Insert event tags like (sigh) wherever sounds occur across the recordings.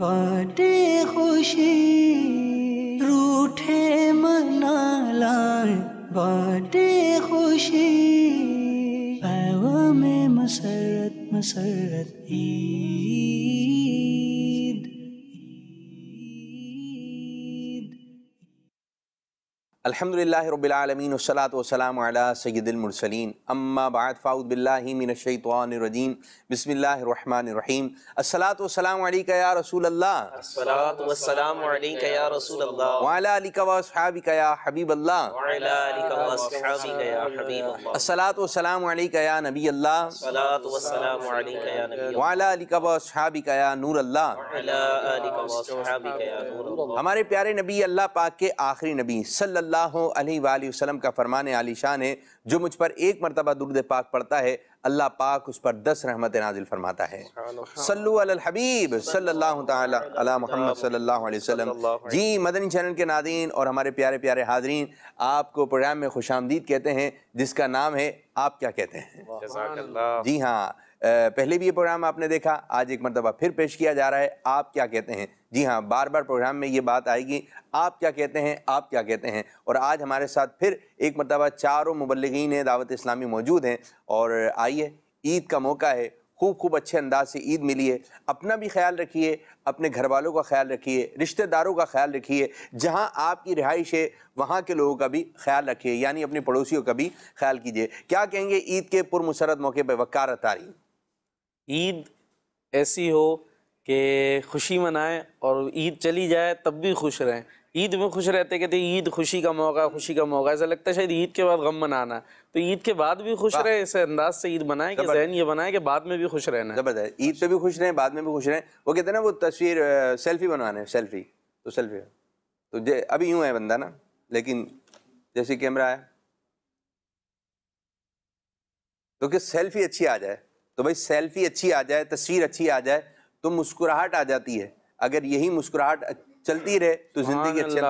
बाटे खुशी रूठे मना लाए बाटे खुशी पैवा में मसरत मसरत ही अलहमदिल्लाबीआलमीन वसलात वसलाम सैदुलमरसलिन अम्मा बाद फ़ाउदबिल्लाशैतवानरजीम बसमीम असलात वसलाम या रसूल वालाबिका या हबीब असलात वसलाम या नबी अल्लाह वालाबिका या नूर अल्लाह हमारे प्यारे नबी अल्लाह पाक के आखिरी नबी सल्ला वसल्लम का फ़रमान आली शान है जो मुझ पर एक मरतबा दुरुद पाक पड़ता है अल्लाह पाक उस पर दस रहमत नाजिल फरमाता है सल्लुलहबीब सल्लल्लाहु ताला मोहम्मद सल्लल्लाहु अलैहि वसल्लम जी मदनी चैनल के नादीन और हमारे प्यारे प्यारे हाजरीन आपको प्रोग्राम में खुश कहते हैं जिसका नाम है आप क्या कहते हैं जी हाँ पहले भी ये प्रोग्राम आपने देखा आज एक मरतबा फिर पेश किया जा रहा है आप क्या कहते हैं जी हाँ बार बार प्रोग्राम में ये बात आएगी आप क्या कहते हैं आप क्या कहते हैं और आज हमारे साथ फिर एक मरतबा चारों मुबलगिन दावत इस्लामी मौजूद हैं और आइए ईद का मौका है खूब खूब अच्छे अंदाज से ईद मिली है अपना भी ख्याल रखिए अपने घर वालों का ख्याल रखिए रिश्तेदारों का ख्याल रखिए जहाँ आपकी रिहाइश है वहाँ के लोगों का भी ख्याल रखिए यानी अपने पड़ोसियों का भी ख्याल कीजिए क्या कहेंगे ईद के पुरमसरत मौके पर वकार तारी ईद ऐसी हो कि खुशी मनाएं और ईद चली जाए तब भी खुश रहें ईद में खुश रहते कहते ईद खुशी का मौका खुशी का मौका ऐसा लगता है शायद ईद के बाद गम मनाना तो ईद के बाद भी खुश रहे इस अंदाज से ईद बनाए कि जहन ये बनाए कि बाद में भी खुश रहना जबरदस्त ईद पे भी खुश रहें बाद में भी खुश रहें वो कहते हैं ना वो तस्वीर सेल्फी बनवाने सेल्फी तो सेल्फी तो अभी यूँ है बंदा ना लेकिन जैसे कैमरा है तो कि सेल्फी अच्छी आ जाए तो भाई सेल्फी अच्छी आ जाए तस्वीर अच्छी आ जाए तो मुस्कुराहट आ जाती है अगर यही मुस्कुराहट चलती रहे तो जिंदगी अच्छे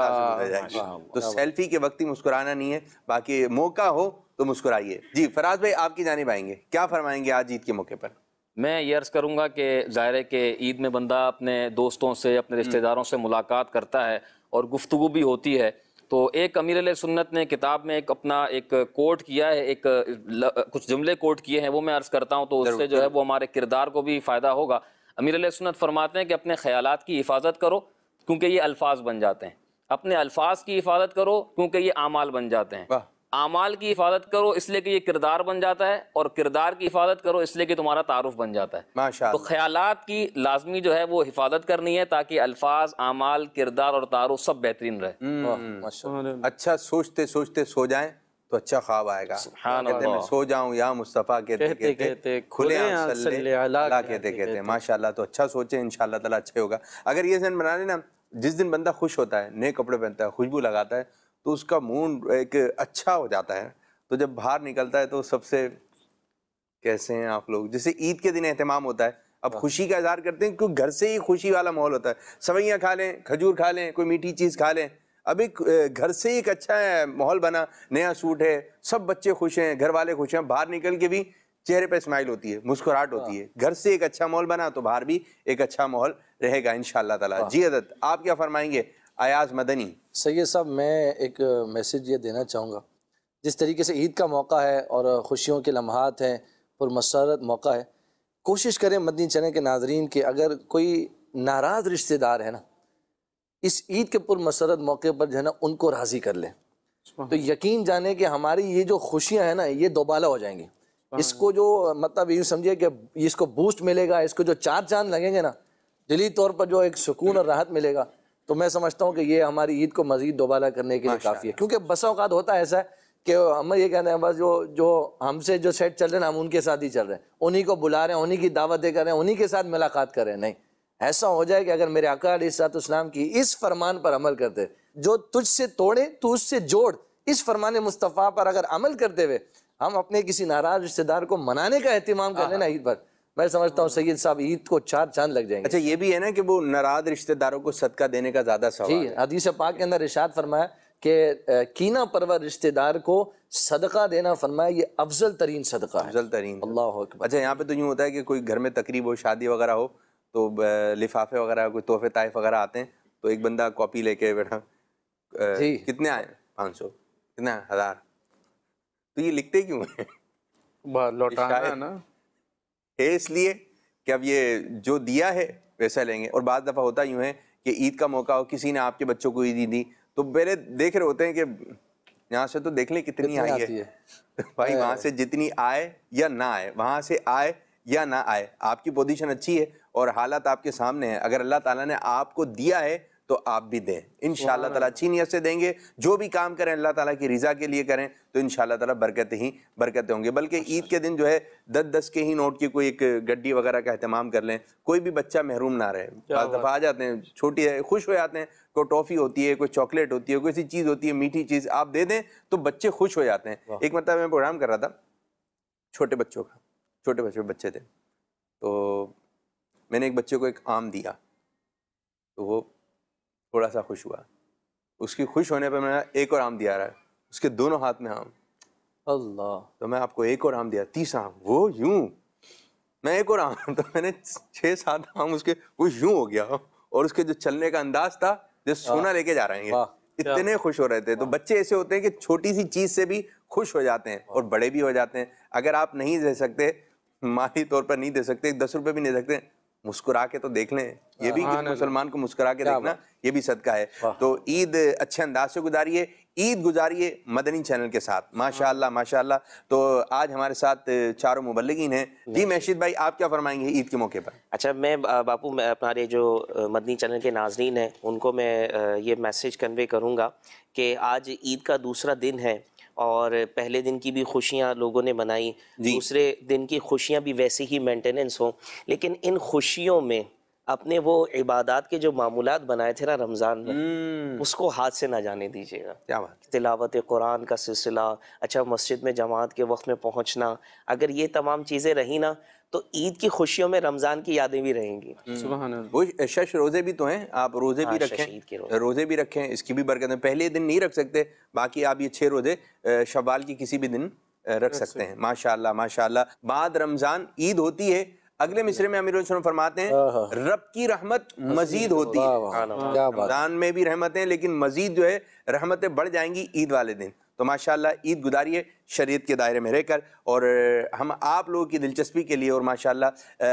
जाएगी तो सेल्फी के वक्त ही मुस्कुराना नहीं है बाकी मौका हो तो मुस्कुराइए जी फराज भाई आपकी जानिब आएंगे क्या फरमाएंगे आज ईद के मौके पर मैं ये अर्ज़ करूँगा कि ज़ाहिर है कि ईद में बंदा अपने दोस्तों से अपने रिश्तेदारों से मुलाकात करता है और गुफ्तु भी होती है तो एक अमीर सुन्नत ने किताब में एक अपना एक कोट किया है एक ल, कुछ जुमले कोट किए हैं वो मैं अर्ज़ करता हूँ तो उससे जो है वो हमारे किरदार को भी फ़ायदा होगा अमीर सुन्नत फरमाते हैं कि अपने ख्याल की हिफाजत करो क्योंकि ये अल्फाज बन जाते हैं अपने अल्फाज की हिफाजत करो क्योंकि ये आमाल बन जाते हैं अमाल की हिफाजत करो इसलिए कि ये किरदार बन जाता है और किरदार की हिफाजत करो इसलिए कि तुम्हारा तारुफ बन जाता है माशा तो ख्याल की लाजमी जो है वो हिफाजत करनी है ताकि अल्फाज अमाल किरदार और तारुफ सब बेहतरीन रहे हम्म, अच्छा सोचते सोचते सो जाए तो अच्छा ख्वाब आएगा कहते मैं सो जाऊं या मुस्तफ़ा कहते कहते, कहते खुले कहते कहते माशाल्लाह तो अच्छा सोचे इन ताला अच्छा होगा अगर ये बना लेना जिस दिन बंदा खुश होता है नए कपड़े पहनता है खुशबू लगाता है तो उसका मूड एक अच्छा हो जाता है तो जब बाहर निकलता है तो सबसे कैसे हैं आप लोग जैसे ईद के दिन अहतमाम होता है अब हाँ। खुशी का इजहार करते हैं क्योंकि घर से ही खुशी वाला माहौल होता है सवैयाँ खा लें खजूर खा लें कोई मीठी चीज़ खा लें अब एक घर से ही एक अच्छा माहौल बना नया सूट है सब बच्चे खुश हैं घर वाले खुश हैं बाहर निकल के भी चेहरे पर स्माइल होती है मुस्कुराहट होती हाँ। है घर से एक अच्छा माहौल बना तो बाहर भी एक अच्छा माहौल रहेगा इन ताला हाँ। जी अदत आप क्या फरमाएंगे अयाज मदनी सैद साहब मैं एक मैसेज ये देना चाहूँगा जिस तरीके से ईद का मौका है और खुशियों के लम्हात हैं पुरमसरत मौका है कोशिश करें मदनी चने के नाजरीन के अगर कोई नाराज़ रिश्तेदार है ना इस ईद के पुरमसरत मौके पर जो है ना उनको राज़ी कर लें तो यकीन जाने कि हमारी ये जो खुशियाँ हैं ना ये दोबाला हो जाएंगी इसको जो मतलब यूँ समझिए कि इसको बूस्ट मिलेगा इसको जो चार चांद लगेंगे ना दिली तौर पर जो एक सुकून और राहत मिलेगा तो मैं समझता हूँ कि ये हमारी ईद को मजीद दोबारा करने के लिए काफ़ी है क्योंकि बसा अवकात होता है ऐसा कि हम ये कहते हैं बस जो जो हमसे जो सेट चल रहे हैं हम उनके साथ ही चल रहे हैं उन्हीं को बुला रहे हैं उन्हीं की दावतें कर रहे हैं उन्हीं के साथ मुलाकात कर रहे हैं नहीं ऐसा हो जाए कि अगर मेरे अकाल इस्लाम की इस फरमान पर अमल करते जो तुझसे तोड़े तो उससे जोड़ इस फरमान मुस्तफ़ा पर अगर अमल करते हुए हम अपने किसी नाराज रिश्तेदार को मनाने का अहतमाम कर हाँ, लेना हाँ। ईद पर मैं समझता हूँ सैयद साहब ईद को चार चांद लग जाएंगे अच्छा ये भी है ना कि वो नाराज रिश्तेदारों को सदका देने का ज्यादा सवाल हदीस पाक के अंदर इशाद फरमाया कि कीना परवर रिश्तेदार को सदका देना फरमाया ये अफजल तरीन सदका अफजल तरीन अल्लाह अच्छा यहाँ पे तो यूँ होता है कि कोई घर में तकरीब हो शादी वगैरह हो तो लिफाफे वगैरह कोई तोहफे ताइफ वगैरह आते हैं तो एक बंदा कॉपी लेके बैठा कितने आए पाँच सौ कितने हजार तो ये लिखते क्यों है लौटाना ना है इसलिए कि अब ये जो दिया है वैसा लेंगे और बाद दफ़ा होता यूँ है कि ईद का मौका हो किसी ने आपके बच्चों को ईद दी तो पहले देख रहे होते हैं कि यहाँ से तो देख लें कितनी आई है, है। तो (laughs) भाई वहाँ से जितनी आए या ना आए वहाँ से आए या ना आए आपकी पोजीशन अच्छी है और हालात आपके सामने है अगर अल्लाह ताला ने आपको दिया है तो आप भी दें इन ताला अच्छी नीयत से देंगे जो भी काम करें अल्लाह ताला की रज़ा के लिए करें तो इन ताला बरकत ही बरकतें होंगे बल्कि ईद के दिन जो है दस दस के ही नोट की कोई एक गड्डी वगैरह का अहतमाम कर लें कोई भी बच्चा महरूम ना रहे दफ़ा आ जाते हैं छोटी है खुश हो जाते हैं कोई टॉफ़ी होती है कोई चॉकलेट होती है कोई सी चीज़ होती है मीठी चीज़ आप दे दें तो बच्चे खुश हो जाते हैं एक मतलब मैं प्रोग्राम कर रहा था छोटे बच्चों का छोटे बच्चे बच्चे थे तो मैंने एक बच्चे को एक आम दिया तो वो थोड़ा सा खुश हुआ उसकी खुश होने पर मैंने एक और आम दिया रहा है उसके दोनों हाथ में आम अल्लाह तो मैं आपको एक और आम दिया तीसरा आम वो यूं मैं एक और आम तो मैंने छः सात आम उसके वो यूं हो गया और उसके जो चलने का अंदाज था जो सोना लेके जा रहे हैं इतने खुश हो रहे थे तो बच्चे ऐसे होते हैं कि छोटी सी चीज़ से भी खुश हो जाते हैं और बड़े भी हो जाते हैं अगर आप नहीं दे सकते माली तौर पर नहीं दे सकते दस रुपये भी नहीं दे सकते मुस्कुरा के तो देख लें ये भी हाँ, हाँ, मुसलमान को मुस्कुरा के देखना ये भी सदका है तो ईद अच्छे अंदाज से गुजारिए ईद गुजारिए मदनी चैनल के साथ हाँ। माशाल्लाह माशाल्लाह तो आज हमारे साथ चारों मुबलगिन हैं जी महशीद भाई आप क्या फरमाएंगे ईद के मौके पर अच्छा मैं बापू मैं हमारे जो मदनी चैनल के नाजरीन हैं उनको मैं ये मैसेज कन्वे करूँगा कि आज ईद का दूसरा दिन है और पहले दिन की भी खुशियाँ लोगों ने मनाई दूसरे दिन की खुशियाँ भी वैसे ही मेंटेनेंस हों लेकिन इन खुशियों में अपने वो इबादत के जो मामूलत बनाए थे ना रमज़ान में हम्म। उसको हाथ से ना जाने दीजिएगा क्या बात तिलावत कुरान का सिलसिला अच्छा मस्जिद में जमात के वक्त में पहुँचना अगर ये तमाम चीज़ें रही ना तो ईद की खुशियों में रमज़ान की यादें भी रहेंगी हम्म। वो शश रोज़े भी तो हैं आप रोज़े हाँ, भी रखें रोज़े।, रोज़े भी रखें इसकी भी बरकत है पहले दिन नहीं रख सकते बाकी आप ये छह रोज़े शवाल की किसी भी दिन रख सकते हैं माशाल्लाह माशाल्लाह बाद रमज़ान ईद होती है अगले मिसरे में अमीर फरमाते हैं रब की रहमत मजीद होती है रमजान में भी है लेकिन मजीद जो है रहमतें बढ़ जाएंगी ईद वाले दिन तो माशाल्लाह ईद गुजारी शरीयत के दायरे में रहकर और हम आप लोगों की दिलचस्पी के लिए और माशाल्लाह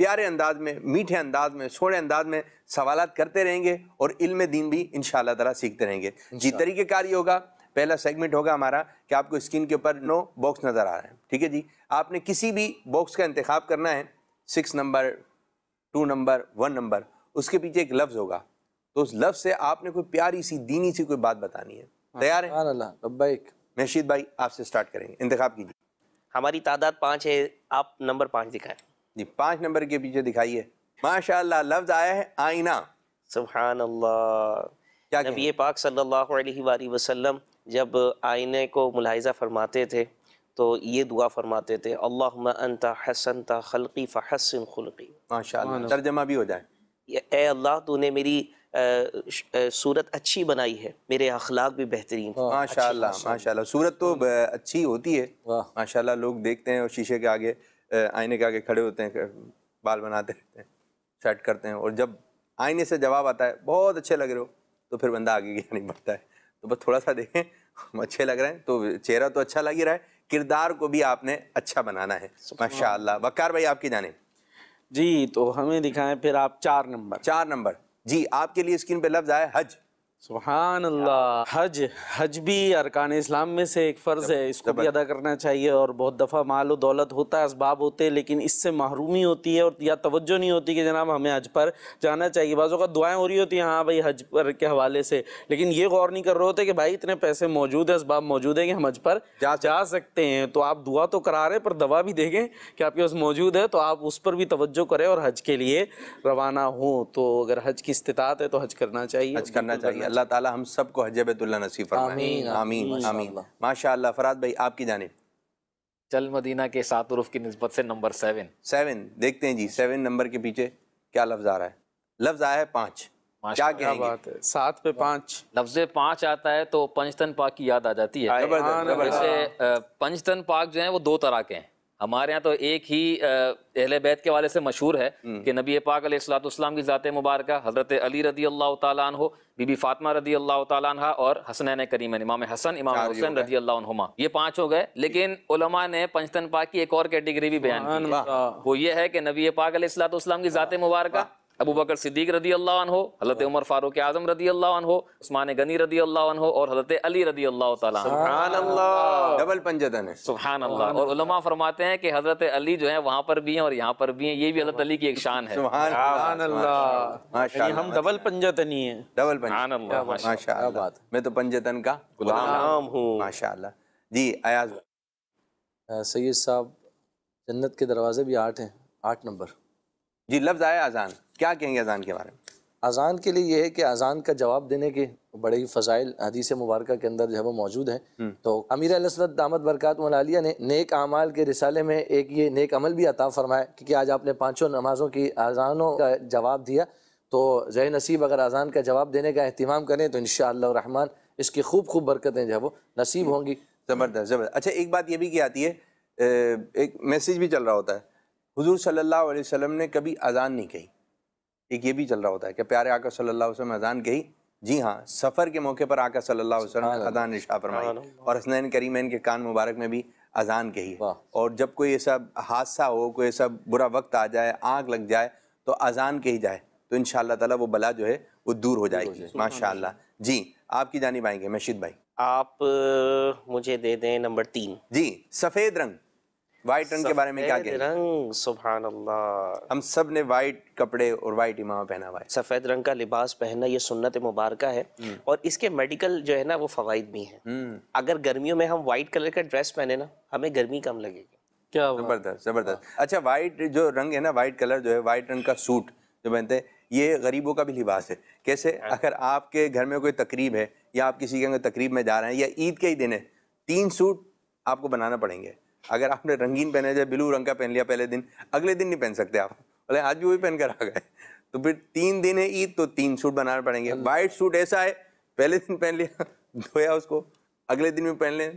प्यारे अंदाज में मीठे अंदाज में सोड़े अंदाज में सवाल करते रहेंगे और इल्म दीन भी इन तला सीखते रहेंगे जी तरीक़ेकार ये होगा पहला सेगमेंट होगा हमारा कि आपको स्क्रीन के ऊपर नो बॉक्स नज़र आ रहा है ठीक है जी आपने किसी भी बॉक्स का इंतख्य करना है six number two number one number उसके पीछे एक लफ्ज़ होगा तो उस लफ्ज़ से आपने कोई प्यारी सी दीनी सी कोई बात बतानी है तैयार है महशीद भाई आपसे स्टार्ट करेंगे इंतखा कीजिए हमारी तादाद पाँच है आप नंबर पाँच दिखाएं जी पाँच नंबर के पीछे दिखाइए माशाल्लाह लफ्ज आया है आईना सुबहान अल्लाह नबी पाक सल्लल्लाहु अलैहि वसल्लम जब आईने को मुलायजा फरमाते थे तो ये दुआ फरमाते थे अल्लाह हसन ता खलकी फ़हसन खुल्की माशा तर्जमा भी हो जाए ए अल्लाह तूने मेरी सूरत अच्छी बनाई है मेरे अखलाक भी बेहतरीन माशाल्लाह माशाल्लाह सूरत तो हम्म। अच्छी होती है माशाल्लाह लोग देखते हैं और शीशे के आगे आईने के आगे खड़े होते हैं बाल बनाते रहते हैं सेट करते हैं और जब आईने से जवाब आता है बहुत अच्छे लग रहे हो तो फिर बंदा आगे गया नहीं बढ़ता है तो बस थोड़ा सा देखें हम अच्छे लग रहे हैं तो चेहरा तो अच्छा लग ही रहा है किरदार को भी आपने अच्छा बनाना है माशा वकार भाई आपकी जाने जी तो हमें दिखाएं फिर आप चार नंबर चार नंबर जी आपके लिए स्क्रीन पे लफ्ज आया हज सुबहान अल्लाह हज हज भी अरकान इस्लाम में से एक फ़र्ज़ है इसको भी अदा करना चाहिए और बहुत दफ़ा माल दौलत होता है इसबाब होते हैं लेकिन इससे महरूमी होती है और या तवज्जो नहीं होती कि जनाब हमें हज पर जाना चाहिए बाज़ों का दुआएं हो रही होती हैं हाँ भाई हज पर के हवाले से लेकिन ये गौर नहीं कर रहे होते कि भाई इतने पैसे मौजूद हैं इसबाब मौजूद है कि हम हज पर जा, जा सकते हैं तो आप दुआ तो करा रहे पर दवा भी देखें कि आपके पास मौजूद है तो आप उस पर भी तवज्जो करें और हज के लिए रवाना हों तो अगर हज की इस्तात है तो हज करना चाहिए हज करना चाहिए अल्लाह ताला हम सबको हजबतुल्ला नसीब फरमाए आमीन आमीन माशा फराद भाई आपकी जानब चल मदीना के सात रुफ की नस्बत से नंबर सेवन सेवन देखते हैं जी सेवन नंबर के पीछे क्या लफ्ज़ आ रहा है लफ्ज़ आया है पाँच क्या क्या बात है सात पे पाँच लफ्ज पाँच आता है तो पंचतन पाक की याद आ जाती है पंचतन पाक जो है वो दो तरह के हैं हमारे यहाँ तो एक ही अहल बैत के वाले से मशहूर है हम्म। कि नबी पाक सलाम की ज़ात मुबारक हज़रत अली रदी अल्लाह तन हो बीबी फातमा रदी अल्लाह तन और हसन करीम इमाम हसन इमाम हुसैन रदी अल्लाहमा ये पांच हो गए लेकिन उलमा ने पंचतन पाक की एक और कैटेगरी भी बयान वो ये है कि नबी पाक सलाम की ज़ात मुबारक अबू बकर सिद्दीक रदी अल्लाह हो हलत उमर फ़ारूक आज़म रदी अल्लाह हो उस्मान गनी रदी अल्लाह हो और हलत अली रदी अल्लाह डबल पंजतन सुबहान अल्लाह और उलमा फरमाते हैं कि हज़रत अली जो है वहाँ पर भी हैं और यहाँ पर भी हैं ये भी हज़रत अली की एक शान है हम डबल पंजतनी है डबल पंजतन मैं तो पंजतन का गुलाम हूँ माशा जी अयाज सैद साहब जन्नत के दरवाजे भी आठ हैं आठ नंबर जी लफ्ज़ आया आजान क्या कहेंगे अजान के बारे में अजान के लिए यह है कि अजान का जवाब देने के बड़े ही फ़जाइल हदीस मुबारक के अंदर जो है वो मौजूद है हम्म। तो अमीर अलसरत दामद बरकत मलालिया ने नेक अमाल के रिसाले में एक ये नेक अमल भी अता फरमाया कि आज आपने पाँचों नमाज़ों की अजानों का जवाब दिया तो जय नसीब अगर अजान का जवाब देने का अहतमाम करें तो इन रहमान इसकी खूब खूब बरकतें जो है वो नसीब होंगी ज़बरदस्त ज़बरदस्त अच्छा एक बात ये भी की आती है एक मैसेज भी चल रहा होता है हजूर सल्ला वसम ने कभी अजान नहीं कही एक ये भी चल रहा होता है कि प्यारे आका सल्लल्लाहु अलैहि वसल्लम अजान गई जी हाँ सफ़र के मौके पर आका सल्लल्लाहु अलैहि वसल्लम अजान निशा फरमाई और हसनैन करीमैन के कान मुबारक में भी अजान कही और जब कोई ऐसा हादसा हो कोई ऐसा बुरा वक्त आ जाए आग लग जाए तो अजान कही जाए तो इन ताला वो बला जो है वो दूर हो जाएगी माशा जी आपकी जानी पाएंगे मशीद भाई आप मुझे दे दें नंबर तीन जी सफ़ेद रंग वाइट रंग के बारे में क्या रंग सुबहान अल्लाह हम सब ने वाइट कपड़े और वाइट इमाम पहना हुआ है सफ़ेद रंग का लिबास पहनना ये सुन्नत मुबारक है हम्म। और इसके मेडिकल जो है ना वो फवाद भी हैं हम्म। अगर गर्मियों में हम वाइट कलर का ड्रेस पहने ना हमें गर्मी कम लगेगी क्या जबरदस्त जबरदस्त हाँ। अच्छा वाइट जो रंग है ना वाइट कलर जो है वाइट रंग का सूट जो पहनते हैं ये गरीबों का भी लिबास है कैसे हाँ। अगर आपके घर में कोई तकरीब है या आप किसी के तकरीब में जा रहे हैं या ईद के ही दिन है तीन सूट आपको बनाना पड़ेंगे अगर आपने रंगीन पहना जाए ब्लू रंग का पहन लिया पहले दिन अगले दिन नहीं पहन सकते आप बोले आज भी वही पहन कर आ गए तो फिर तीन दिन है ईद तो तीन सूट बनाना पड़ेंगे हम्म। वाइट सूट ऐसा है पहले दिन पहन लिया धोया उसको अगले दिन भी पहन लें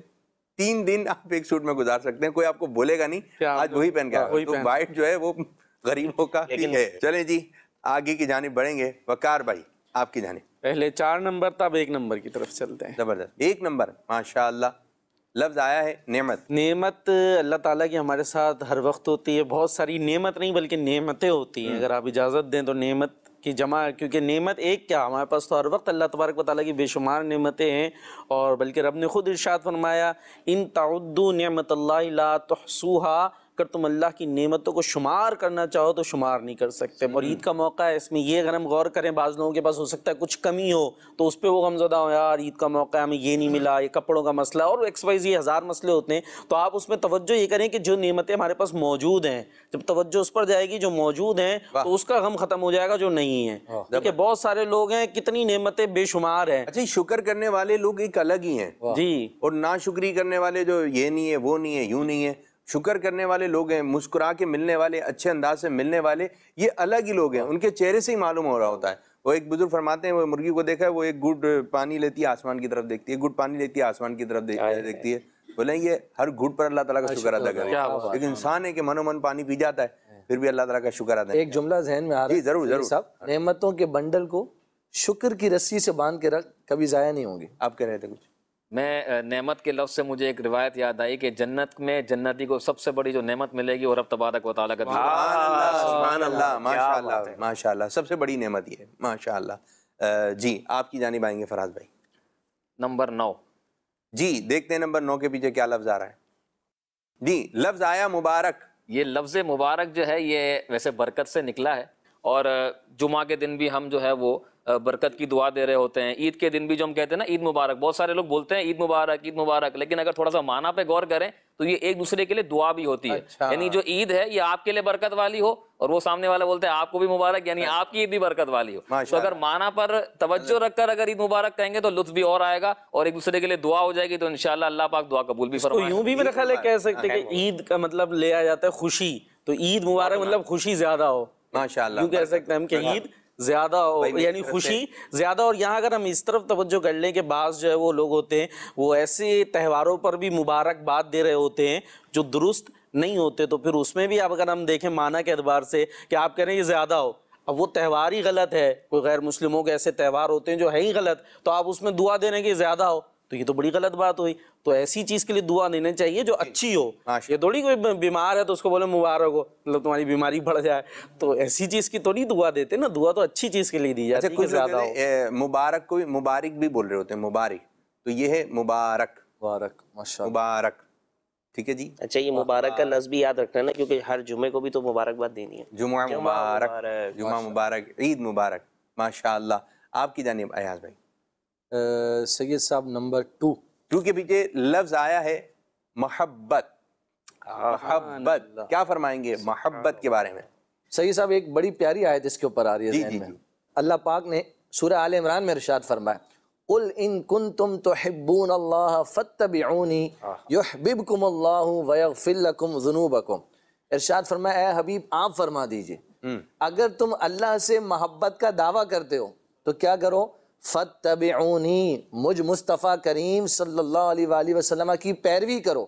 तीन दिन आप एक सूट में गुजार सकते हैं कोई आपको बोलेगा नहीं आज वही पहन गया तो वाइट जो है वो गरीबों का है चले जी आगे की जानी बढ़ेंगे वकार भाई आपकी जानी पहले चार नंबर तब एक नंबर की तरफ चलते हैं जबरदस्त एक नंबर माशाल्लाह लफ्ज़ आया है नेमत नेमत अल्लाह ताला की हमारे साथ हर वक्त होती है बहुत सारी नेमत नहीं बल्कि नेमतें होती हैं हम्म। अगर आप इजाज़त दें तो नेमत की जमा क्योंकि नेमत एक क्या हमारे पास तो हर वक्त अल्लाह तबारक वाली की बेशुमार नेमतें हैं और बल्कि रब ने ख़ुद इर्शाद फरमाया इन ताउद्दू नमत ला तहसूहा अगर तुम अल्लाह की नेमतों को शुमार करना चाहो तो शुमार नहीं कर सकते और ईद का मौका है इसमें ये अगर हम गौर करें बाज़ लोगों के पास हो सकता है कुछ कमी हो तो उस पर वो गमजदा हो यार ईद का मौका है हमें ये नहीं मिला ये कपड़ों का मसला और एक्स ये हज़ार मसले होते हैं तो आप उसमें तवज्जो ये करें कि जो नियमतें हमारे पास मौजूद हैं जब तवज्जो उस पर जाएगी जो मौजूद हैं तो उसका गम ख़त्म हो जाएगा जो नहीं है देखिए बहुत सारे लोग हैं कितनी नियमतें बेशुमार हैं अच्छा शुक्र करने वाले लोग एक अलग ही हैं जी और ना शुक्री करने वाले जो ये नहीं है वो नहीं है यूँ नहीं है शुक्र करने वाले लोग हैं मुस्कुरा के मिलने वाले अच्छे अंदाज से मिलने वाले ये अलग ही लोग हैं उनके चेहरे से ही मालूम हो रहा होता है वो एक बुजुर्ग फरमाते हैं वो मुर्गी को देखा है वो एक गुड पानी लेती है आसमान की तरफ देखती है गुड पानी लेती है आसमान की तरफ देखती है बोले ये हर घुट पर अल्लाह तला का शुक्र अदा अच्छा, कर एक इंसान है कि मनोमन पानी पी जाता है हाँ। फिर भी अल्लाह तला का शुक्र अदा एक जुमला जहन में आ रहा है जरूर जरूर साहब नेमतों के बंडल को शुक्र की रस्सी से बांध के रख कभी ज़ाया नहीं होंगे आप कह रहे थे कुछ मैं नेमत के लफ्ज़ से मुझे एक रिवायत याद आई कि जन्नत में जन्नती को सबसे बड़ी जो नेमत मिलेगी और रब तबादक व ताली माशा माशा सबसे बड़ी नेमत ये माशा जी आपकी जानब आएंगे फराज भाई नंबर नौ जी देखते हैं नंबर नौ के पीछे क्या लफ्ज़ आ रहा है जी लफ्ज़ आया मुबारक ये लफ्ज़ मुबारक जो है ये वैसे बरकत से निकला है और जुमा के दिन भी हम जो है वो बरकत की दुआ दे रहे होते हैं ईद के दिन भी जो हम कहते हैं ना ईद मुबारक बहुत सारे लोग बोलते हैं ईद मुबारक ईद मुबारक लेकिन अगर थोड़ा सा माना पे गौर करें तो ये एक दूसरे के लिए दुआ भी होती अच्छा। है यानी जो ईद है ये आपके लिए बरकत वाली हो और वो सामने वाला बोलते हैं आपको भी मुबारक यानी अच्छा। आपकी ईद भी बरकत वाली हो तो अगर माना पर तवज्जो रखकर अगर ईद मुबारक कहेंगे तो लुत्फ भी और आएगा और एक दूसरे के लिए दुआ हो जाएगी तो इनशाला अल्लाह पाक दुआ कबूल भी फरमाए यूं भी मेरा ख्याल कह सकते हैं कि ईद का मतलब ले आ जाता है खुशी तो ईद मुबारक मतलब खुशी ज्यादा हो माशाल्लाह कह सकते हैं हम कि ईद ज़्यादा यानी खुशी ज़्यादा और यहाँ अगर हम इस तरफ तवज्जो कर लें कि बाज़ जो है वो लोग होते हैं वो ऐसे त्यौहारों पर भी मुबारकबाद दे रहे होते हैं जो दुरुस्त नहीं होते तो फिर उसमें भी आप अगर हम देखें माना के अतबार से कि आप कह रहे हैं ये ज़्यादा हो अब वो त्यौहार ही गलत है कोई गैर मुस्लिमों के ऐसे त्यौहार होते हैं जो है ही गलत तो आप उसमें दुआ देने की ज़्यादा हो तो ये तो बड़ी गलत बात हुई तो ऐसी चीज़ के लिए दुआ देना चाहिए जो अच्छी हो ये थोड़ी कोई बीमार है तो उसको बोले मुबारक हो मतलब तुम्हारी बीमारी बढ़ जाए तो ऐसी चीज़ की तो नहीं दुआ देते ना दुआ तो अच्छी चीज़ के लिए दी अच्छा, जाती है ज़्यादा मुबारक को भी मुबारक भी बोल रहे होते हैं मुबारक तो ये है मुबारक मुबारक मुबारक ठीक है जी अच्छा ये मुबारक का लफ्ज भी याद रखना है ना क्योंकि हर जुमे को भी तो मुबारकबाद देनी है जुमा मुबारक जुमा मुबारक ईद मुबारक माशा आपकी जानी अयाज भाई सैद साहब नंबर टू टू के पीछे लफ्ज आया है मोहब्बत हाँ, मोहब्बत क्या फरमाएंगे मोहब्बत के बारे में सही साहब एक बड़ी प्यारी आयत इसके ऊपर आ रही है जी, जी, अल्लाह पाक ने सूर्य आल इमरान में इरशाद फरमाया उल इन कुन तुम तो हिब्बून अल्लाह फ़तबूनी युहबिबकुम अल्लाह वयफ़िलकुम जुनूबकुम इरशाद फरमाया हबीब आप फरमा दीजिए हम्म। अगर तुम अल्लाह से मोहब्बत का दावा करते हो तो क्या करो फ़त मुझ मुस्तफ़ा करीम सल्ला वसलम की पैरवी करो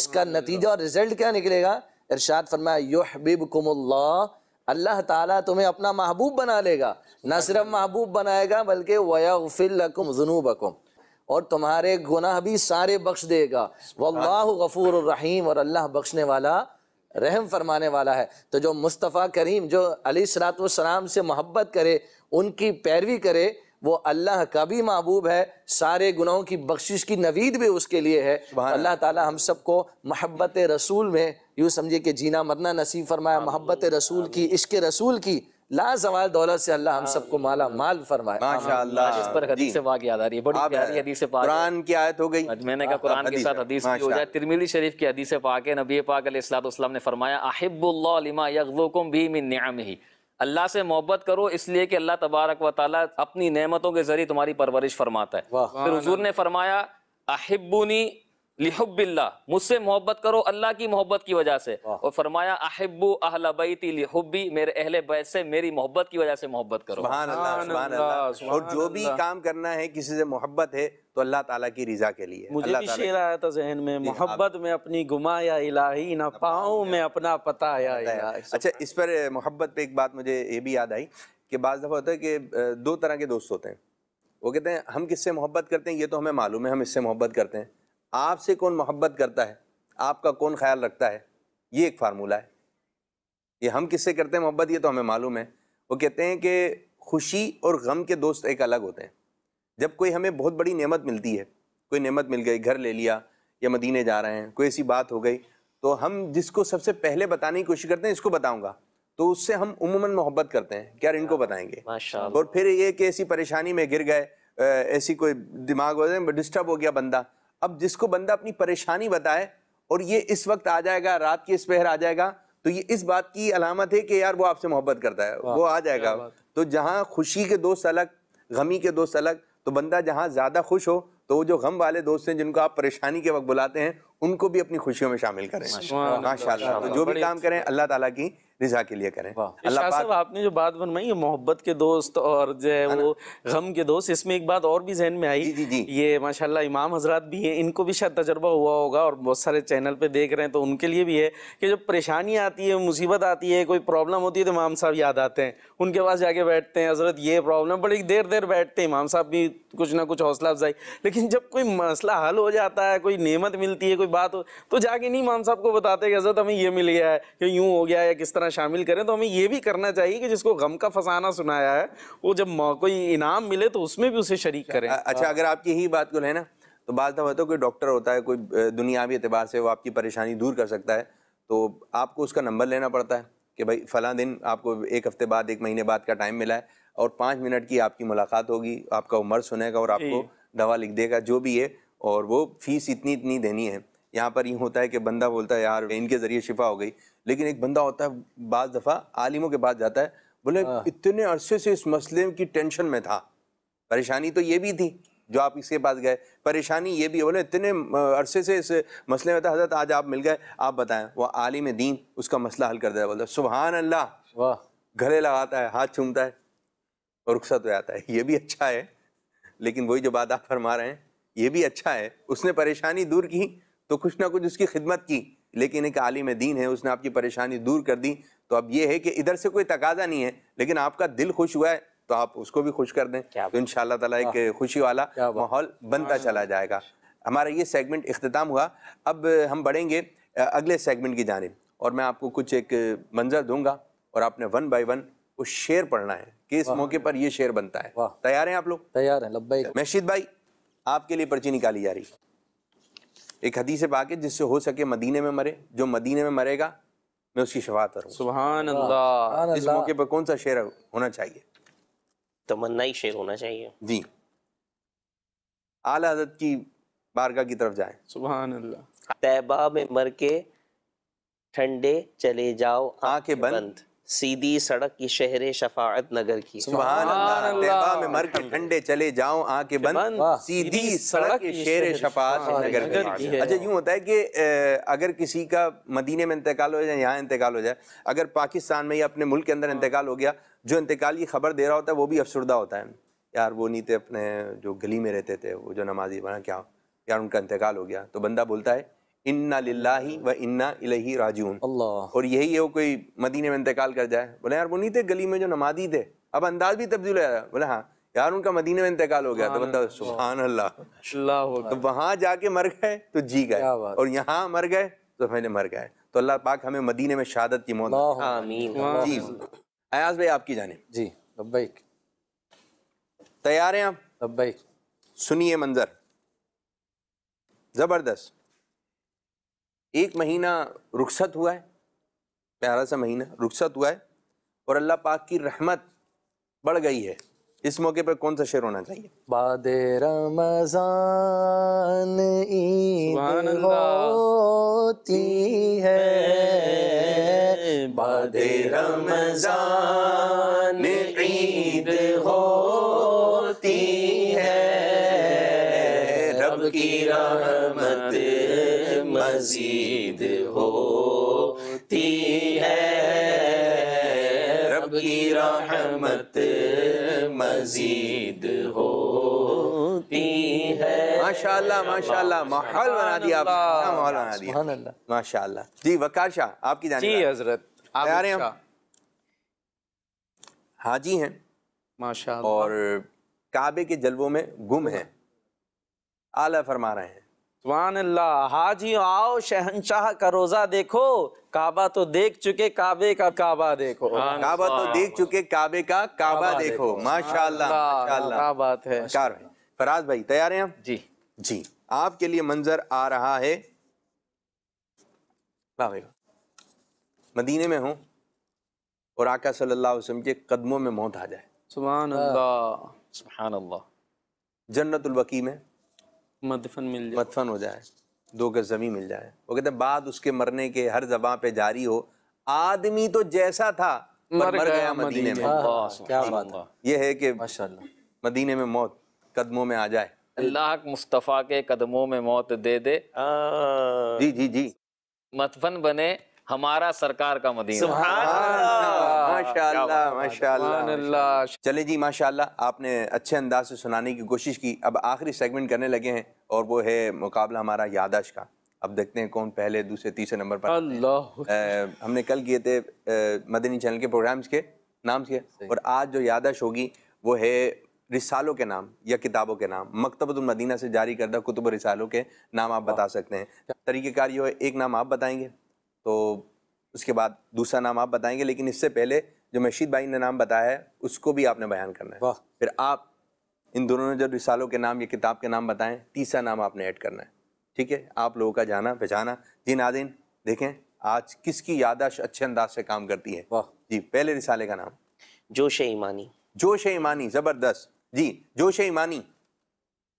इसका नतीजा और रिज़ल्ट क्या निकलेगा इरशाद फरमाया युहबिब अल्लाह ताला तुम्हें अपना महबूब बना लेगा ना सिर्फ महबूब बनाएगा बल्कि वयाफिलकुम जुनूबकुम और तुम्हारे गुनाह भी सारे बख्श देगा वह गफूर रहीम और अल्लाह बख्शने वाला रहम फरमाने वाला है तो जो मुस्तफ़ा करीम जो अली सलाम से मोहब्बत करे उनकी पैरवी करे वो अल्लाह का भी महबूब है सारे गुनाहों की बख्शिश की नवीद भी उसके लिए है अल्लाह ताला हम सबको महब्बत रसूल में यूँ समझे कि जीना मरना नसीब फरमाया महब्बत रसूल की इश्क रसूल की लाजवाल दौलत से अल्लाह हम सबको माला माल फरमाए माशाल्लाह इस पर हदीस याद आ रही है बड़ी प्यारी हदीस पाक मैंने कहा कुरान के साथ हदीस की हो जाए तिरमिली शरीफ की हदीस पाक है नबी पाक ने फरमाया अल्लाह से मोहब्बत करो इसलिए कि अल्लाह तबारक व ताला अपनी नेमतों के जरिए तुम्हारी परवरिश फरमाता है फिर हजूर ने फरमाया अहिबुनी लिहुबिल्ला मुझसे मोहब्बत करो अल्लाह की मोहब्बत की वजह से और फरमाया अहबू अहला लिहब्बी लिहुबी मेरे अहले बैत से मेरी मोहब्बत की वजह से मोहब्बत करो सुभान अल्लाह सुभान अल्लाह और जो भी काम करना है किसी से मोहब्बत है तो अल्लाह ताला की रिजा के लिए मुझे भी शेर आया था जहन में मोहब्बत में अपनी गुमा या इलाही ना पाओ में अपना पता या अच्छा इस पर मोहब्बत पे एक बात मुझे ये भी याद आई कि बाज़ दफ़ा होता है कि दो तरह के दोस्त होते हैं वो कहते हैं हम किससे मोहब्बत करते हैं ये तो हमें मालूम है हम इससे मोहब्बत करते हैं आपसे कौन मोहब्बत करता है आपका कौन ख्याल रखता है ये एक फार्मूला है ये हम किससे करते हैं मोहब्बत ये तो हमें मालूम है वो कहते हैं कि खुशी और गम के दोस्त एक अलग होते हैं जब कोई हमें बहुत बड़ी नेमत मिलती है कोई नेमत मिल गई घर ले लिया या मदीने जा रहे हैं कोई ऐसी बात हो गई तो हम जिसको सबसे पहले बताने की कोशिश करते हैं इसको बताऊंगा तो उससे हम उमूमन मोहब्बत करते हैं क्या इनको बताएंगे और फिर ये कि ऐसी परेशानी में गिर गए ऐसी कोई दिमाग हो जाए डिस्टर्ब हो गया बंदा अब जिसको बंदा अपनी परेशानी बताए और ये इस वक्त आ जाएगा रात की इस पहर आ जाएगा तो ये इस बात की अलामत है कि यार वो आपसे मोहब्बत करता है वो आ जाएगा तो जहाँ खुशी के दोस्त अलग गमी के दोस्त अलग तो बंदा जहाँ ज़्यादा खुश हो तो वो जो गम वाले दोस्त हैं जिनको आप परेशानी के वक्त बुलाते हैं उनको भी अपनी खुशियों में शामिल करें माशा तो जो भी काम करें अल्लाह ताला की रिजा के लिए करें अल्लाह पाक आपने जो बात बनवाई है मोहब्बत के दोस्त और जो है वो गम के दोस्त इसमें एक बात और भी जहन में आई जी जी जी ये माशाल्लाह इमाम हजरात भी हैं इनको भी शायद तजर्बा हुआ होगा और बहुत सारे चैनल पे देख रहे हैं तो उनके लिए भी है कि जब परेशानी आती है मुसीबत आती है कोई प्रॉब्लम होती है तो इमाम साहब याद आते हैं उनके पास जाके बैठते हैं हजरत ये प्रॉब्लम बड़ी देर देर बैठते हैं इमाम साहब भी कुछ ना कुछ हौसला अफजाई लेकिन जब कोई मसला हल हो जाता है कोई नेमत मिलती है कोई बात हो तो जाके नहीं इमाम साहब को बताते कि हजरत हमें ये मिल गया है कि यूँ हो गया या किस तरह शामिल करें तो हमें ये भी करना चाहिए कि जिसको गम का फसाना सुनाया है वो जब कोई इनाम मिले तो उसमें भी उसे शरीक करें अच्छा हाँ। अगर आपकी यही बात को है ना तो बात दफ़ा तो कोई डॉक्टर होता है कोई दुनियावी एतबार से वो आपकी परेशानी दूर कर सकता है तो आपको उसका नंबर लेना पड़ता है कि भाई फ़लाँ दिन आपको एक हफ्ते बाद एक महीने बाद का टाइम मिला है और पाँच मिनट की आपकी मुलाकात होगी आपका उम्र सुनेगा और आपको दवा लिख देगा जो भी है और वो फीस इतनी इतनी देनी है यहाँ पर यूँ होता है कि बंदा बोलता है यार इनके ज़रिए शिफा हो गई लेकिन एक बंदा होता है बाद दफ़ा आलिमों के पास जाता है बोले हाँ। इतने अरसे से इस मसले की टेंशन में था परेशानी तो ये भी थी जो आप इसके पास गए परेशानी ये भी है बोले इतने अरसे से इस मसले में था हजरत आज आप मिल गए आप बताएं वह आलिम दीन उसका मसला हल कर दिया बोलता सुबहान अल्लाह वाह घरे लगाता है हाथ चूमता है और रुखसत हो जाता है ये भी अच्छा है लेकिन वही जो बात आप फरमा रहे हैं ये भी अच्छा है उसने परेशानी दूर की तो कुछ ना कुछ उसकी खिदमत की लेकिन एक आलिम दीन है उसने आपकी परेशानी दूर कर दी तो अब ये है कि इधर से कोई तकाजा नहीं है लेकिन आपका दिल खुश हुआ है तो आप उसको भी खुश कर दें तो इन ताला एक खुशी वाला माहौल बनता चला जाएगा हमारा ये सेगमेंट अख्ताम हुआ अब हम बढ़ेंगे अगले सेगमेंट की जानब और मैं आपको कुछ एक मंजर दूंगा और आपने वन बाई वन उस शेर पढ़ना है कि इस मौके पर ये शेर बनता है तैयार हैं आप लोग तैयार हैं लब्बाई महशीद भाई आपके लिए पर्ची निकाली जा रही है एक हदी से पाके जिससे हो सके मदीने में मरे जो मदीने में मरेगा मैं उसकी शफात करूँ सुबह इस मौके पर कौन सा शेर होना चाहिए तमन्ना ही शेर होना चाहिए जी आला हजरत की बारगाह की तरफ जाए सुबह तैबा में मर के ठंडे चले जाओ आंखें बंद, बंद सीधी सड़क की शहर शफात नगर की में मर के ठंडे चले जाओ आके बंद सीधी सड़क शेर शफात नगर की अच्छा यूँ होता है कि अगर किसी का मदीने में इंतकाल हो जाए यहाँ इंतकाल हो जाए अगर पाकिस्तान में या अपने मुल्क के अंदर हाँ। इंतकाल हो गया जो इंतकाल की खबर दे रहा होता है वो भी अफसरदा होता है यार वो नहीं थे अपने जो गली में रहते थे वो जो नमाजी बना क्या यार उनका इंतकाल हो गया तो बंदा बोलता है इन्ना लाही व इन्ना इलही राजून अल्लाह और यही है वो कोई मदीने में इंतकाल कर जाए बोले यार वो नहीं थे गली में जो नमाजी थे अब अंदाज भी तब्दील हो जाए बोले हाँ यार उनका मदीने में इंतकाल हो गया तो बंदा मतलब, सुबहान अल्लाह तो वहाँ जाके मर गए तो जी गए और यहाँ मर गए तो मैंने मर गए तो अल्लाह पाक हमें मदीने में शहादत की मौत जी अयाज भाई आपकी जाने जी लब्बैक तैयार हैं आप लब्बैक सुनिए मंजर ज़बरदस्त एक महीना रुखसत हुआ है प्यारा सा महीना रुखसत हुआ है और अल्लाह पाक की रहमत बढ़ गई है इस मौके पर कौन सा शेर होना चाहिए बाद रमजान ईद होती है बाद रमजान ईद होती है रब की रहमत मजीद होती है रब की रहमत मजीद होती माहौल बना दिया माहौल बना दिया माशाल्लाह जी वकार आपकी जानी जी हजरत तैयार हैं हाजी हैं माशा और काबे के जलवों में गुम है आला फरमा रहे हैं अल्लाह हाजी आओ शहनशाह का रोजा देखो काबा तो देख चुके काबे का काबा देखो हाँ, हाँ, काबा तो हाँ। देख चुके काबे का काबा देखो माशाल्लाह माशाल्लाह क्या बात है फराज भाई तैयार हैं जी जी आपके लिए मंजर आ रहा है मदीने में हूँ और आका सल्लल्लाहु अलैहि वसल्लम के कदमों में मौत आ जाए सुबह सुबह जन्नतुल वकी में मदफन मिल जाए मदफन हो जाए दो गज जमी मिल जाए वो कहते हैं बाद उसके मरने के हर जबां पे जारी हो आदमी तो जैसा था मर, मर गया गया मदीने में क्या बात ये है कि मदीने में मौत कदमों में आ जाए अल्लाह मुस्तफ़ा के कदमों में मौत दे दे जी जी जी मदफन बने हमारा सरकार का मदीना हाँ, हाँ, हाँ। चले जी माशाल्लाह आपने अच्छे अंदाज से सुनाने की कोशिश की अब आखिरी सेगमेंट करने लगे हैं और वो है मुकाबला हमारा यादाश का अब देखते हैं कौन पहले दूसरे तीसरे नंबर पर अल्लाह हमने कल किए थे मदनी चैनल के प्रोग्राम्स के नाम से और आज जो यादाश होगी वो है रिसालों के नाम या किताबों के नाम मकतबतुलमदीना से जारी करदा कुतुब रिसालों के नाम आप बता सकते हैं तरीक़ेकार ये एक नाम आप बताएंगे तो उसके बाद दूसरा नाम आप बताएंगे लेकिन इससे पहले जो मशीद भाई ने नाम बताया है उसको भी आपने बयान करना है वाह फिर आप इन दोनों ने जो रिसालों के नाम या किताब के नाम बताएं तीसरा नाम आपने ऐड करना है ठीक है आप लोगों का जाना पहचाना जी नादिन देखें आज किसकी यादाश्त अच्छे अंदाज से काम करती है वाह जी पहले रिसाले का नाम जोश ईमानी जोश ईमानी ज़बरदस्त जी जोश ईमानी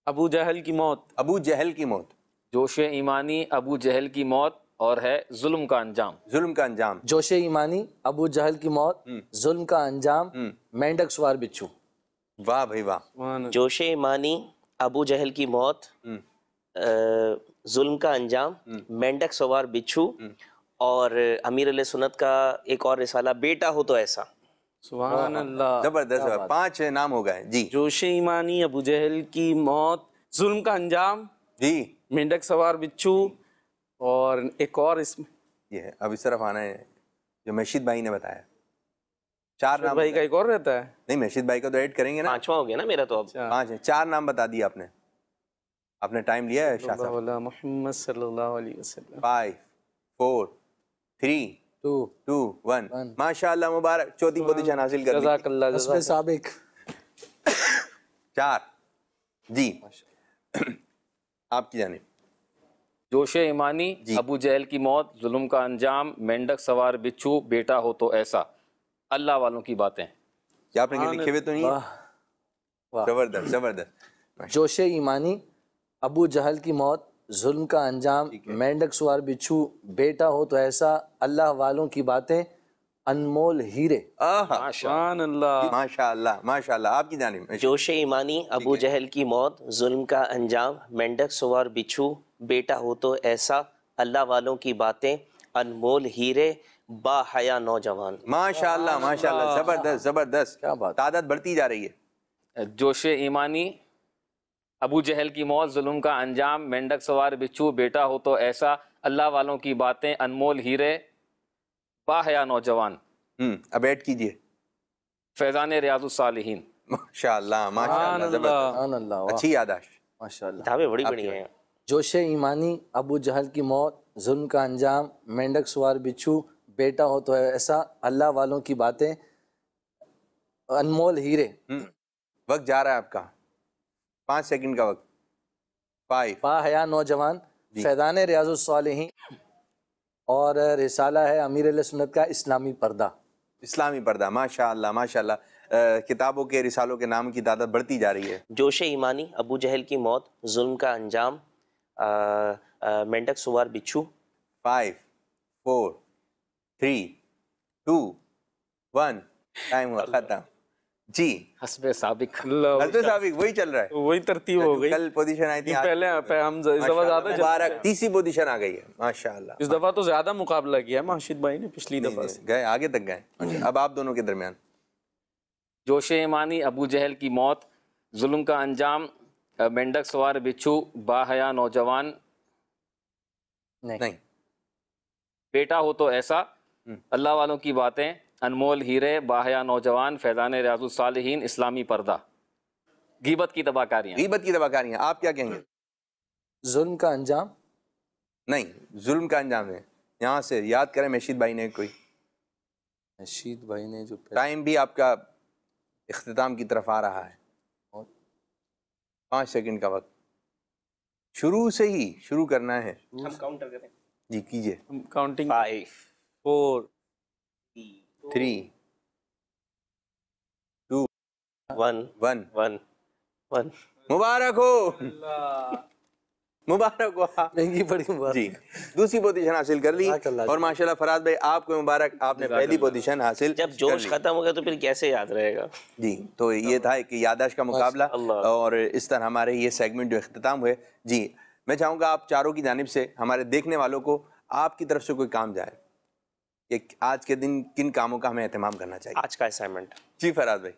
अबू जहल की मौत अबू जहल की मौत जोश ईमानी अबू जहल की मौत और है जुल्म का अंजाम जुल्म का अंजाम जोशे ईमानी अबू जहल की मौत हम्म। जुल्म का अंजाम मेंढक हम्म। सवार बिच्छू वाह भाई वाह जोशे ईमानी अबू जहल की मौत हम्म। जुल्म का अंजाम मेंढक सवार बिच्छू और अमीर सुन्नत का एक और रिसाला बेटा हो तो ऐसा जबरदस्त पांच नाम हो गए जी जोशे ईमानी अबू जहल की मौत जुल्म का अंजाम जी मेंढक सवार बिच्छू और एक और इसमें ये है अब इस आना है जो मशीद भाई ने बताया चार नाम भाई का एक और रहता है नहीं मशीद भाई का तो ऐड करेंगे ना पांचवा हो गया ना मेरा तो अब अच्छा। पांच है चार नाम बता दिया आपने आपने टाइम लिया है शाह साहब अल्लाह मोहम्मद सल्लल्लाहु अलैहि वसल्लम five four three two two one माशाल्लाह मुबारक चौथी पोजीशन हासिल कर जजाकल्लाह साबिक चार जी (coughs) आपकी जानिब जोश ईमानी अबू जहल की मौत जुल्म का अंजाम मेंढक सवार बिच्छू बेटा हो तो ऐसा अल्लाह वालों की बातें क्या आपने लिखे हुए तो नहीं जबरदस्त जबरदस्त जोश ईमानी अबू जहल की मौत जुल्म का अंजाम मेंढक सवार बिच्छू बेटा हो तो ऐसा अल्लाह वालों की बातें अनमोल हीरे माशाल्लाह आपकी जानी जोश ईमानी अबू जहल की मौत जुल्म का अंजाम मेंढक सवार बिच्छू बेटा हो तो ऐसा अल्लाह वालों की बातें अनमोल हीरे बाया नौजवान माशाल्लाह माशाल्लाह जबरदस्त जबरदस्त क्या बात तादाद बढ़ती जा रही है जोश ईमानी अबू जहल की मौत जुलम का अंजाम मेंढक सवार बिच्छू बेटा हो तो ऐसा अल्लाह वालों की बातें अनमोल हीरे बाया नौजवान हम्म, अब ऐड कीजिए फैजान रियाजुलसालहीन माशा माशा अच्छी यादाश्त माशा किताबें बड़ी बढ़िया जोश ईमानी अबू जहल की मौत जुल्म का अंजाम मेंढक सवार बिच्छू बेटा हो तो है ऐसा अल्लाह वालों की बातें अनमोल हीरे हम्म, वक्त जा रहा है आपका पाँच सेकंड का वक्त पाई हया नौजवान फैदान रियाजुलसालहीन और रिसाला है अमीर सुन्नत का इस्लामी पर्दा इस्लामी पर्दा माशा माशा किताबों के रिसालों के नाम की तादाद बढ़ती जा रही है जोश ईमानी अबू जहल की मौत जुल्म का अंजाम मेंढक सुवार बिच्छू five four three two one time हुआ खत्म जी हसबे साबिक हसबे साबिक वही चल रहा है वही तरतीब तो हो गई कल पोजीशन आई थी पहले पे हम इस दफा ज्यादा मुबारक तीसरी पोजीशन आ गई है माशाल्लाह इस दफा तो ज्यादा मुकाबला किया है माशिद भाई ने पिछली दफा से गए आगे तक गए अच्छा, अब आप दोनों के दरमियान जोशे ईमानी अबू जहल की मौत जुल्म का अंजाम मेंढक सवार बिच्छू बाहया नौजवान नहीं, नहीं। बेटा हो तो ऐसा हम्म। अल्लाह वालों की बातें अनमोल हीरे बाहया नौजवान फैजान रियाजुलसालहीन इस्लामी पर्दा गीबत की तबाहकारियाँ गीबत की तबाहकारियाँ आप क्या कहेंगे जुल्म का अंजाम नहीं जुल्म का अंजाम है यहाँ से याद करें मशीद भाई ने कोई मशीद भाई ने जो टाइम भी आपका अख्ताम की तरफ आ रहा है पाँच सेकंड का वक्त शुरू से ही शुरू करना है हम काउंटर करें जी कीजिए हम counting five four three two one one one one मुबारक हो मुबारक महंगी बड़ी मुबारक जी दूसरी पोजीशन हासिल कर ली और माशाल्लाह फराज भाई आपको मुबारक आपने पहली पोजीशन हासिल जब जोश खत्म हो गया तो फिर कैसे याद रहेगा जी तो ये था कि यादाश का मुकाबला और इस तरह हमारे ये सेगमेंट जो अख्ताम हुए जी मैं चाहूँगा आप चारों की जानब से हमारे देखने वालों को आपकी तरफ से कोई काम जाए कि आज के दिन किन कामों का हमें अहतमाम करना चाहिए आज का असाइनमेंट जी फराज भाई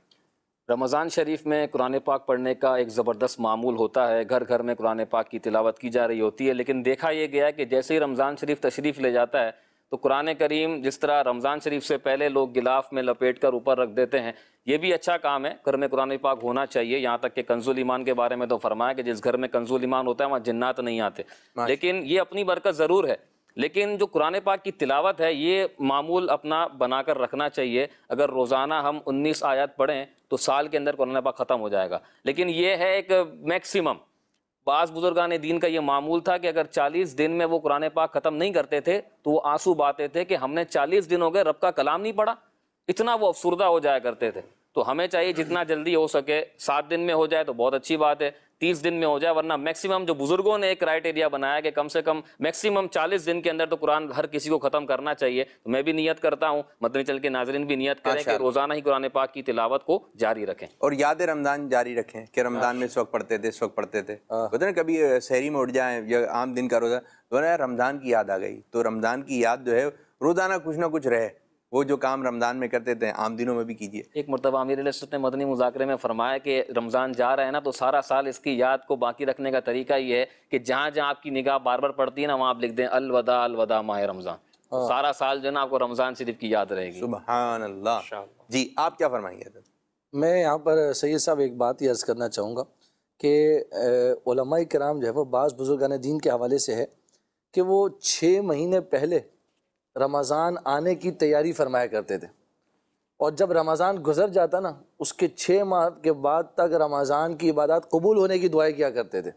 रमज़ान शरीफ में कुरान पाक पढ़ने का एक ज़बरदस्त मामूल होता है घर घर में कुरान पाक की तिलावत की जा रही होती है लेकिन देखा यह गया कि जैसे ही रमज़ान शरीफ तशरीफ़ ले जाता है तो कुरान करीम जिस तरह रमज़ान शरीफ से पहले लोग गिलाफ में लपेट कर ऊपर रख देते हैं ये भी अच्छा काम है घर में कुरान पाक होना चाहिए यहाँ तक कि कंजुल ईमान के बारे में तो फरमाया कि जिस घर में कंजुल ईमान होता है वहाँ जन्नात नहीं आते लेकिन ये अपनी बरकत ज़रूर है लेकिन जो कुरान पाक की तिलावत है ये मामूल अपना बनाकर रखना चाहिए अगर रोज़ाना हम 19 आयत पढ़ें तो साल के अंदर कुरान पाक ख़त्म हो जाएगा लेकिन ये है एक मैक्सिमम बाज़ बुजुर्गान दीन का ये मामूल था कि अगर 40 दिन में वो कुरान पाक ख़त्म नहीं करते थे तो वो आंसू बाते थे कि हमने 40 दिन हो गए रब का कलाम नहीं पढ़ा इतना वो अफसरदा हो जाया करते थे तो हमें चाहिए जितना जल्दी हो सके सात दिन में हो जाए तो बहुत अच्छी बात है तीस दिन में हो जाए वरना मैक्सिमम जो बुजुर्गों ने एक क्राइटेरिया बनाया कि कम से कम मैक्सिमम चालीस दिन के अंदर तो कुरान हर किसी को खत्म करना चाहिए तो मैं भी नियत करता हूँ मदनी चल के नाजरन भी नियत करें कि रोजाना ही कुरान पाक की तिलावत को जारी रखें और याद रमजान जारी रखें कि रमजान में इस वक्त पढ़ते थे इस वक्त पढ़ते थे बता हाँ। ना कभी शहरी में उठ जाए या आम दिन का रोजा बोला तो रमजान की याद आ गई तो रमजान की याद जो है रोजाना कुछ ना कुछ रहे वो जो काम रमज़ान में करते थे आम दिनों में भी कीजिए एक मरतबा अमीर ने मदनी मुजाकरे में फरमाया कि रमज़ान जा रहा है ना तो सारा साल इसकी याद को बाकी रखने का तरीका ये है कि जहाँ जहाँ आपकी निगाह बार बार पड़ती है ना वहाँ आप लिख दें अलवदा अलवदा माह रमज़ान तो हाँ। सारा साल जो है ना आपको रमज़ान शरीफ की याद रहेगी सुबह जी आप क्या फरमाएंगे मैं यहाँ पर सैद साहब एक बात ही अर्ज़ करना चाहूँगा कि कराम जो है वो बाज़ बुजुर्गान दीन के हवाले से है कि वो छः महीने पहले रमज़ान आने की तैयारी फरमाया करते थे और जब रमज़ान गुजर जाता ना उसके छः माह के बाद तक रमज़ान की इबादत कबूल होने की दुआएं किया करते थे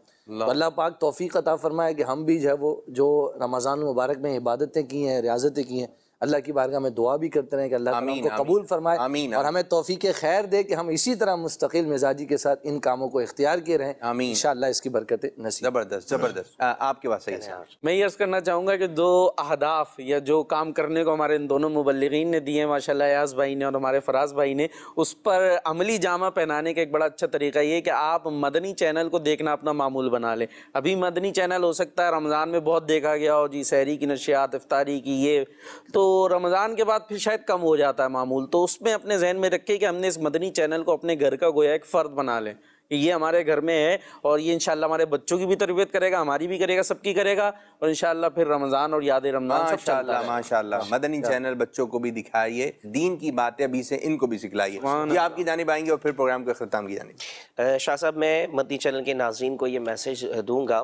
अल्लाह पाक तोफ़ी अता फरमाया कि हम भी जो है वो जो रमज़ान मुबारक में इबादतें की हैं रियाजतें की हैं अल्लाह की बारगाह में दुआ भी करते रहें कि अल्लाह को कबूल फरमाए और हमें तोफ़ी खैर दे कि हम इसी तरह मुस्तकिल मिजाजी के साथ इन कामों को इख्तियार किए रहें आमीन इसकी बरकत नसीब ज़बरदस्त ज़बरदस्त हाँ। आपके पास सही है मैं यर्ज़ करना चाहूँगा कि दो अहदाफ या जो काम करने को हमारे इन दोनों मुबलगिन ने दिए माशा अयाज भाई ने और हमारे फराज भाई ने उस पर अमली जामा पहनाने का एक बड़ा अच्छा तरीका ये कि आप मदनी चैनल को देखना अपना मामूल बना लें अभी मदनी चैनल हो सकता है रमज़ान में बहुत देखा गया हो जी सहरी की नशियात इफ्तारी की ये तो तो रमज़ान के बाद फिर शायद कम हो जाता है मामूल तो उसमें अपने जहन में रखे कि हमने इस मदनी चैनल को अपने घर का गोया एक फ़र्द बना लें कि ये हमारे घर में है और ये इनशाला हमारे बच्चों की भी तरबियत करेगा हमारी भी करेगा सबकी करेगा और इनशाला फिर रमज़ान और याद रमज़ान माशाल्लाह माशाल्लाह मदनी चैनल बच्चों को भी दिखाइए दीन की बातें अभी से इनको भी सिखलाइए ये आपकी जानब आएंगे और फिर प्रोग्राम का ख़त्म की जानी शाह साहब मैं मदनी चैनल के नाजरन को ये मैसेज दूँगा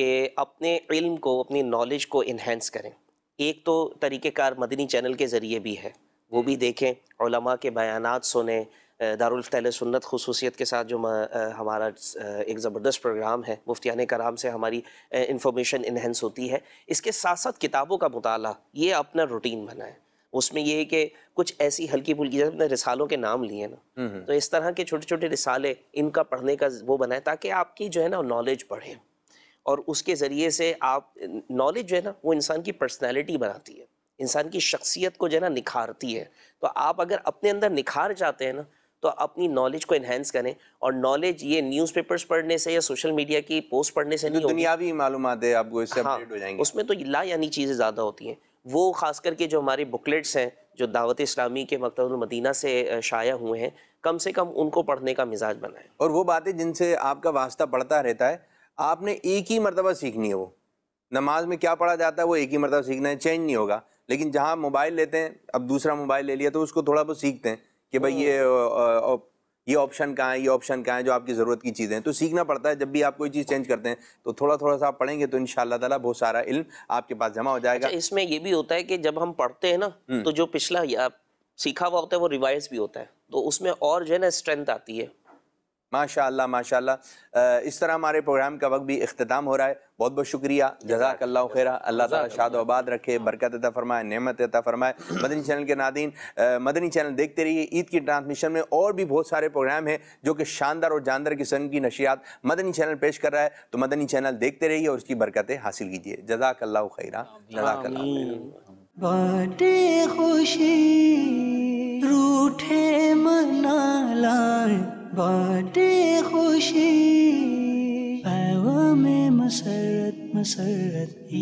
कि अपने इल्म को अपनी नॉलेज को इन्हेंस करें एक तो तरीक़ेकार मदनी चैनल के ज़रिए भी है वो भी हम्म। देखें ओलमा के बयान सुने दारुलफ़ल सुन्नत खसूसियत के साथ जो हमारा एक ज़बरदस्त प्रोग्राम है मुफ्तियान कराम से हमारी इंफॉर्मेशन इन्हेंस होती है इसके साथ साथ किताबों का मुताल ये अपना रूटीन बनाए उसमें ये है कि कुछ ऐसी हल्की फुल्की जैसे अपने रिसालों के नाम लिए ना हम्म, हम्म। तो इस तरह के छोटे छोटे रिसाले इनका पढ़ने का वो बनाए ताकि आपकी जो है ना नॉलेज बढ़े और उसके ज़रिए से आप नॉलेज जो है ना वो इंसान की पर्सनैलिटी बनाती है इंसान की शख्सियत को जो है ना निखारती है तो आप अगर अपने अंदर निखार जाते हैं ना तो अपनी नॉलेज को इन्हेंस करें और नॉलेज ये न्यूज़पेपर्स पढ़ने से या सोशल मीडिया की पोस्ट पढ़ने से नहीं दुनियावी मालूम है आपको इससे हाँ, हो जाएंगे उसमें तो ला यानी चीज़ें ज़्यादा होती हैं वो ख़ास करके जो हमारे बुकलेट्स हैं जो दावत इस्लामी के मदीना से शाया हुए हैं कम से कम उनको पढ़ने का मिजाज बनाए और वो बातें जिनसे आपका वास्ता बढ़ता रहता है आपने एक ही मरतबा सीखनी है वो नमाज में क्या पढ़ा जाता है वो एक ही मरतबा सीखना है चेंज नहीं होगा लेकिन जहाँ मोबाइल लेते हैं अब दूसरा मोबाइल ले लिया तो उसको थोड़ा बहुत सीखते हैं कि भाई ये हम्म। ये ऑप्शन कहाँ है ये ऑप्शन कहाँ है जो आपकी ज़रूरत की चीज़ें हैं तो सीखना पड़ता है जब भी आप कोई चीज़ चेंज करते हैं तो थोड़ा थोड़ा सा आप पढ़ेंगे तो इन ताला बहुत सारा इल्म आपके पास जमा हो जाएगा अच्छा, इसमें ये भी होता है कि जब हम पढ़ते हैं ना हम्म। तो जो पिछला सीखा हुआ होता है वो रिवाइज भी होता है तो उसमें और जो है ना स्ट्रेंथ आती है माशाल्लाह माशा इस तरह हमारे प्रोग्राम का वक्त भी अख्ताम हो रहा है बहुत बहुत शुक्रिया जजाक अल्लाह खैरा अल्लाह ताला शाद आबाद रखे बरकत अता फरमाए नेमत अता फरमाए मदनी चैनल के नादीन मदनी चैनल देखते रहिए ईद की ट्रांसमिशन में और भी बहुत सारे प्रोग्राम हैं जो कि शानदार और जानदार किस्म की नशियात मदनी चैनल पेश कर रहा है तो मदनी चैनल देखते रहिए और उसकी बरकतें हासिल कीजिए जजाक अल्लाह खैरा जजाक अल्लाह बाटे खुशी रूठे मनालाए लाए बाटे खुशी पैवा में मसरत मसरत ही